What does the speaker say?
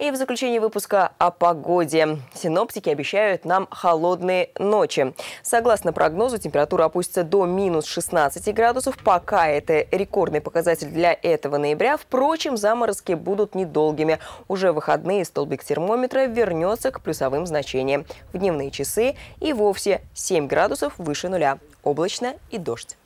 И в заключении выпуска о погоде. Синоптики обещают нам холодные ночи. Согласно прогнозу, температура опустится до минус 16 градусов. Пока это рекордный показатель для этого ноября. Впрочем, заморозки будут недолгими. Уже в выходные столбик термометра вернется к плюсовым значениям. В дневные часы и вовсе 7 градусов выше нуля. Облачно и дождь.